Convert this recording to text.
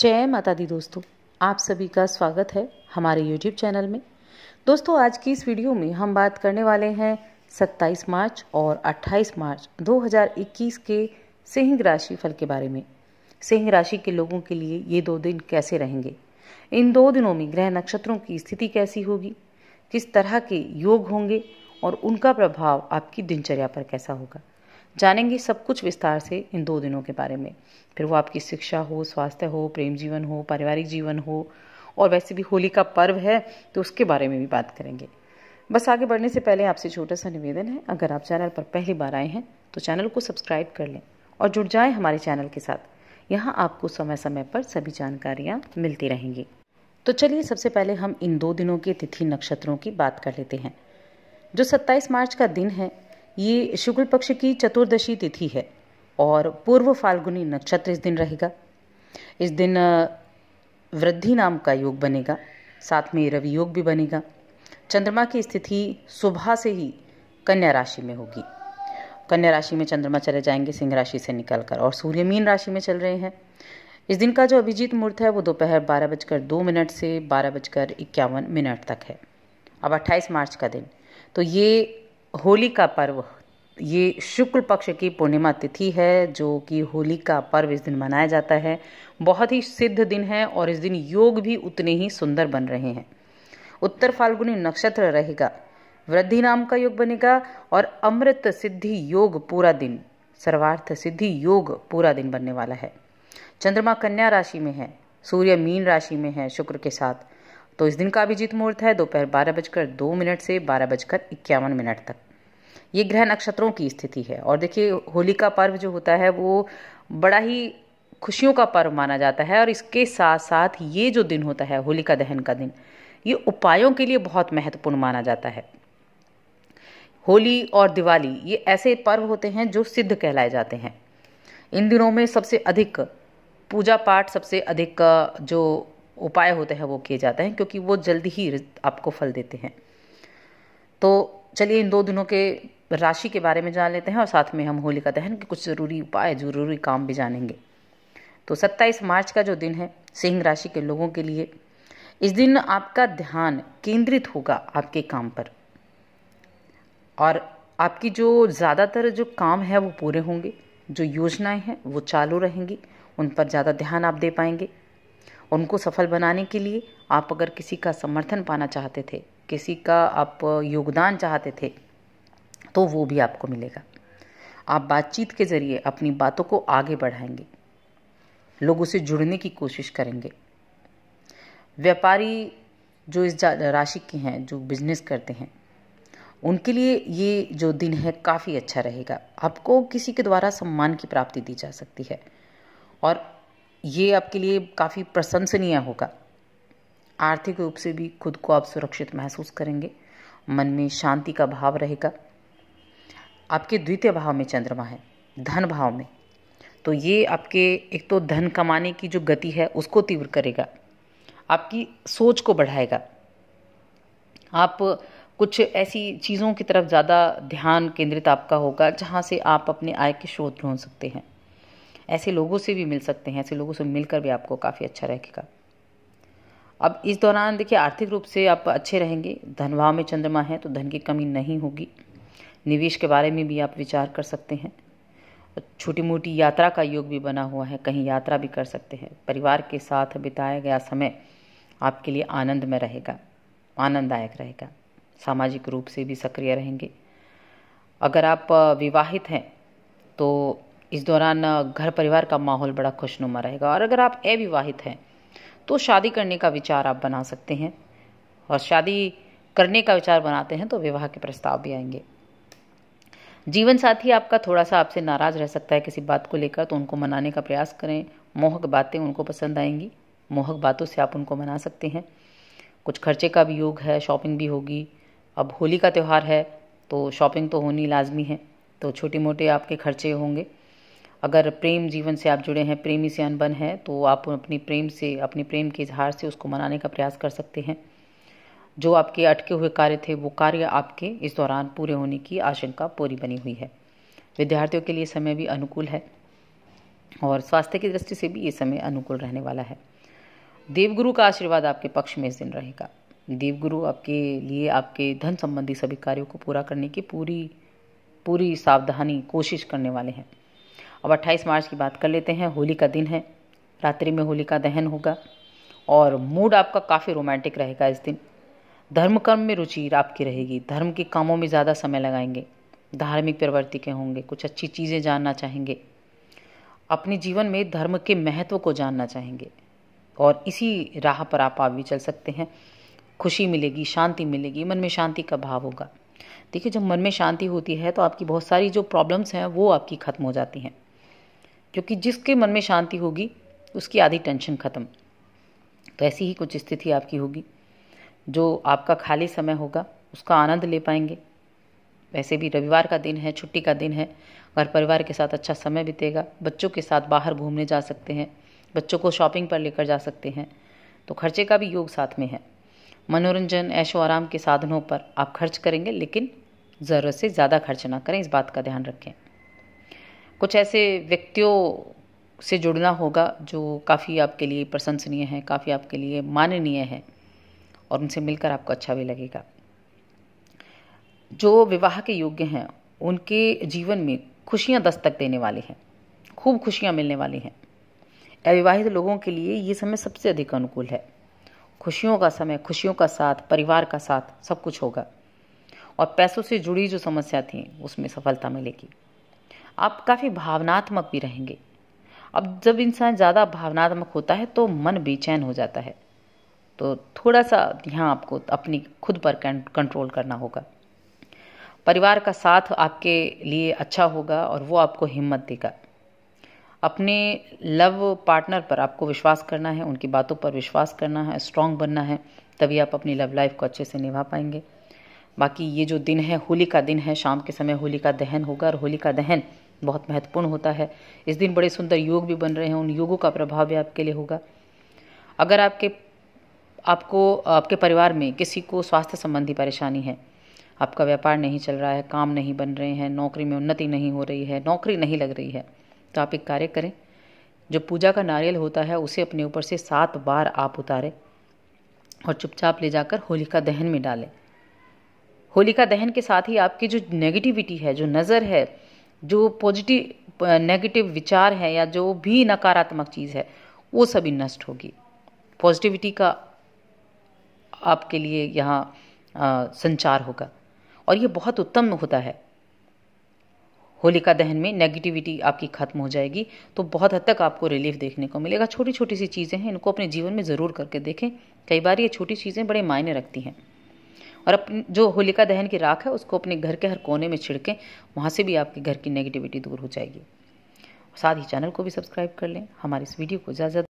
जय माता दी दोस्तों आप सभी का स्वागत है हमारे YouTube चैनल में दोस्तों आज की इस वीडियो में हम बात करने वाले हैं 27 मार्च और 28 मार्च 2021 के सिंह राशि फल के बारे में सिंह राशि के लोगों के लिए ये दो दिन कैसे रहेंगे इन दो दिनों में ग्रह नक्षत्रों की स्थिति कैसी होगी किस तरह के योग होंगे और उनका प्रभाव आपकी दिनचर्या पर कैसा होगा जानेंगे सब कुछ विस्तार से इन दो दिनों के बारे में फिर वो आपकी शिक्षा हो स्वास्थ्य हो प्रेम जीवन हो पारिवारिक जीवन हो और वैसे भी होली का पर्व है तो उसके बारे में भी बात करेंगे बस आगे बढ़ने से पहले आपसे छोटा सा निवेदन है अगर आप चैनल पर पहली बार आए हैं तो चैनल को सब्सक्राइब कर लें और जुड़ जाएं हमारे चैनल के साथ यहाँ आपको समय समय पर सभी जानकारियाँ मिलती रहेंगी तो चलिए सबसे पहले हम इन दो दिनों के तिथि नक्षत्रों की बात कर लेते हैं जो 27 मार्च का दिन है ये शुक्ल पक्ष की चतुर्दशी तिथि है और पूर्व फाल्गुनी नक्षत्र इस दिन रहेगा इस दिन वृद्धि नाम का योग बनेगा साथ में रवि योग भी बनेगा चंद्रमा की स्थिति सुबह से ही कन्या राशि में होगी कन्या राशि में चंद्रमा चले जाएंगे सिंह राशि से निकलकर और सूर्य मीन राशि में चल रहे हैं इस दिन का जो अभिजीत मुहूर्त है वो दोपहर बारह बजकर दो मिनट से बारह बजकर इक्यावन मिनट तक है अब अट्ठाईस मार्च का दिन तो ये होली का पर्व ये शुक्ल पक्ष की पूर्णिमा तिथि है जो कि होली का पर्व इस दिन मनाया जाता है बहुत ही सिद्ध दिन है और इस दिन योग भी उतने ही सुंदर बन रहे हैं उत्तर फाल्गुनी नक्षत्र रहेगा वृद्धि नाम का योग बनेगा और अमृत सिद्धि योग पूरा दिन सर्वार्थ सिद्धि योग पूरा दिन बनने वाला है चंद्रमा कन्या राशि में है सूर्य मीन राशि में है शुक्र के साथ तो इस दिन का अभिजीत मुहूर्त है दोपहर बारह बजकर दो मिनट से बारह बजकर इक्यावन मिनट तक ये ग्रह नक्षत्रों की स्थिति है और देखिए होली का पर्व जो होता है वो बड़ा ही खुशियों का पर्व माना जाता है और इसके साथ साथ ये जो दिन होता है होलिका दहन का दिन ये उपायों के लिए बहुत महत्वपूर्ण माना जाता है होली और दिवाली ये ऐसे पर्व होते हैं जो सिद्ध कहलाए जाते हैं इन दिनों में सबसे अधिक पूजा पाठ सबसे अधिक जो उपाय होते हैं वो किए जाते हैं क्योंकि वो जल्दी ही आपको फल देते हैं तो चलिए इन दो दिनों के राशि के बारे में जान लेते हैं और साथ में हम होलिका दहन के कुछ ज़रूरी उपाय ज़रूरी काम भी जानेंगे तो 27 मार्च का जो दिन है सिंह राशि के लोगों के लिए इस दिन आपका ध्यान केंद्रित होगा आपके काम पर और आपकी जो ज़्यादातर जो काम है वो पूरे होंगे जो योजनाएं हैं वो चालू रहेंगी उन पर ज़्यादा ध्यान आप दे पाएंगे उनको सफल बनाने के लिए आप अगर किसी का समर्थन पाना चाहते थे किसी का आप योगदान चाहते थे तो वो भी आपको मिलेगा आप बातचीत के जरिए अपनी बातों को आगे बढ़ाएंगे लोगों से जुड़ने की कोशिश करेंगे व्यापारी जो इस राशि के हैं जो बिजनेस करते हैं उनके लिए ये जो दिन है काफ़ी अच्छा रहेगा आपको किसी के द्वारा सम्मान की प्राप्ति दी जा सकती है और ये आपके लिए काफ़ी प्रशंसनीय होगा आर्थिक रूप से भी खुद को आप सुरक्षित महसूस करेंगे मन में शांति का भाव रहेगा आपके द्वितीय भाव में चंद्रमा है धन भाव में तो ये आपके एक तो धन कमाने की जो गति है उसको तीव्र करेगा आपकी सोच को बढ़ाएगा आप कुछ ऐसी चीज़ों की तरफ ज़्यादा ध्यान केंद्रित आपका होगा जहाँ से आप अपने आय के स्रोत ढूंढ सकते हैं ऐसे लोगों से भी मिल सकते हैं ऐसे लोगों से मिलकर भी आपको काफ़ी अच्छा रहेगा अब इस दौरान देखिए आर्थिक रूप से आप अच्छे रहेंगे भाव में चंद्रमा है तो धन की कमी नहीं होगी निवेश के बारे में भी आप विचार कर सकते हैं छोटी मोटी यात्रा का योग भी बना हुआ है कहीं यात्रा भी कर सकते हैं परिवार के साथ बिताया गया समय आपके लिए आनंद में रहेगा आनंददायक रहेगा सामाजिक रूप से भी सक्रिय रहेंगे अगर आप विवाहित हैं तो इस दौरान घर परिवार का माहौल बड़ा खुशनुमा रहेगा और अगर आप अविवाहित हैं तो शादी करने का विचार आप बना सकते हैं और शादी करने का विचार बनाते हैं तो विवाह के प्रस्ताव भी आएंगे जीवन साथी आपका थोड़ा सा आपसे नाराज रह सकता है किसी बात को लेकर तो उनको मनाने का प्रयास करें मोहक बातें उनको पसंद आएंगी मोहक बातों से आप उनको मना सकते हैं कुछ खर्चे का भी योग है शॉपिंग भी होगी अब होली का त्यौहार है तो शॉपिंग तो होनी लाजमी है तो छोटे मोटे आपके खर्चे होंगे अगर प्रेम जीवन से आप जुड़े हैं प्रेमी से अनबन है तो आप अपनी प्रेम से अपने प्रेम के इजहार से उसको मनाने का प्रयास कर सकते हैं जो आपके अटके हुए कार्य थे वो कार्य आपके इस दौरान पूरे होने की आशंका पूरी बनी हुई है विद्यार्थियों के लिए समय भी अनुकूल है और स्वास्थ्य की दृष्टि से भी ये समय अनुकूल रहने वाला है देवगुरु का आशीर्वाद आपके पक्ष में इस दिन रहेगा देवगुरु आपके लिए आपके धन संबंधी सभी कार्यों को पूरा करने की पूरी पूरी सावधानी कोशिश करने वाले हैं अब 28 मार्च की बात कर लेते हैं होली का दिन है रात्रि में होली का दहन होगा और मूड आपका काफ़ी रोमांटिक रहेगा इस दिन धर्म कर्म में रुचि आपकी रहेगी धर्म के कामों में ज़्यादा समय लगाएंगे धार्मिक प्रवृत्ति के होंगे कुछ अच्छी चीज़ें जानना चाहेंगे अपने जीवन में धर्म के महत्व को जानना चाहेंगे और इसी राह पर आप आगे चल सकते हैं खुशी मिलेगी शांति मिलेगी मन में शांति का भाव होगा देखिए जब मन में शांति होती है तो आपकी बहुत सारी जो प्रॉब्लम्स हैं वो आपकी ख़त्म हो जाती हैं क्योंकि जिसके मन में शांति होगी उसकी आधी टेंशन ख़त्म तो ऐसी ही कुछ स्थिति आपकी होगी जो आपका खाली समय होगा उसका आनंद ले पाएंगे वैसे भी रविवार का दिन है छुट्टी का दिन है घर परिवार के साथ अच्छा समय बीतेगा बच्चों के साथ बाहर घूमने जा सकते हैं बच्चों को शॉपिंग पर लेकर जा सकते हैं तो खर्चे का भी योग साथ में है मनोरंजन ऐशो आराम के साधनों पर आप खर्च करेंगे लेकिन ज़रूरत से ज़्यादा खर्च ना करें इस बात का ध्यान रखें कुछ ऐसे व्यक्तियों से जुड़ना होगा जो काफ़ी आपके लिए प्रशंसनीय है काफ़ी आपके लिए माननीय है और उनसे मिलकर आपको अच्छा भी लगेगा जो विवाह के योग्य हैं उनके जीवन में खुशियां दस्तक देने वाली हैं खूब खुशियां मिलने वाली हैं अविवाहित लोगों के लिए ये समय सबसे अधिक अनुकूल है खुशियों का समय खुशियों का साथ परिवार का साथ सब कुछ होगा और पैसों से जुड़ी जो समस्या थी उसमें सफलता मिलेगी आप काफ़ी भावनात्मक भी रहेंगे अब जब इंसान ज़्यादा भावनात्मक होता है तो मन बेचैन हो जाता है तो थोड़ा सा ध्यान आपको अपनी खुद पर कंट्रोल करना होगा परिवार का साथ आपके लिए अच्छा होगा और वो आपको हिम्मत देगा अपने लव पार्टनर पर आपको विश्वास करना है उनकी बातों पर विश्वास करना है स्ट्रांग बनना है तभी आप अपनी लव लाइफ को अच्छे से निभा पाएंगे बाकी ये जो दिन है होली का दिन है शाम के समय होली का दहन होगा और होली का दहन बहुत महत्वपूर्ण होता है इस दिन बड़े सुंदर योग भी बन रहे हैं उन योगों का प्रभाव भी आपके लिए होगा अगर आपके आपको आपके परिवार में किसी को स्वास्थ्य संबंधी परेशानी है आपका व्यापार नहीं चल रहा है काम नहीं बन रहे हैं नौकरी में उन्नति नहीं हो रही है नौकरी नहीं लग रही है तो आप एक कार्य करें जो पूजा का नारियल होता है उसे अपने ऊपर से सात बार आप उतारें और चुपचाप ले जाकर होलिका दहन में डालें होलिका दहन के साथ ही आपकी जो नेगेटिविटी है जो नज़र है जो पॉजिटिव नेगेटिव विचार है या जो भी नकारात्मक चीज़ है वो सभी नष्ट होगी पॉजिटिविटी का आपके लिए यहाँ संचार होगा और ये बहुत उत्तम होता है होलिका दहन में नेगेटिविटी आपकी खत्म हो जाएगी तो बहुत हद तक आपको रिलीफ देखने को मिलेगा छोटी छोटी सी चीज़ें हैं इनको अपने जीवन में ज़रूर करके देखें कई बार ये छोटी चीज़ें बड़े मायने रखती हैं और अपनी जो होलिका दहन की राख है उसको अपने घर के हर कोने में छिड़कें वहाँ से भी आपके घर की नेगेटिविटी दूर हो जाएगी साथ ही चैनल को भी सब्सक्राइब कर लें हमारी इस वीडियो को ज़्यादा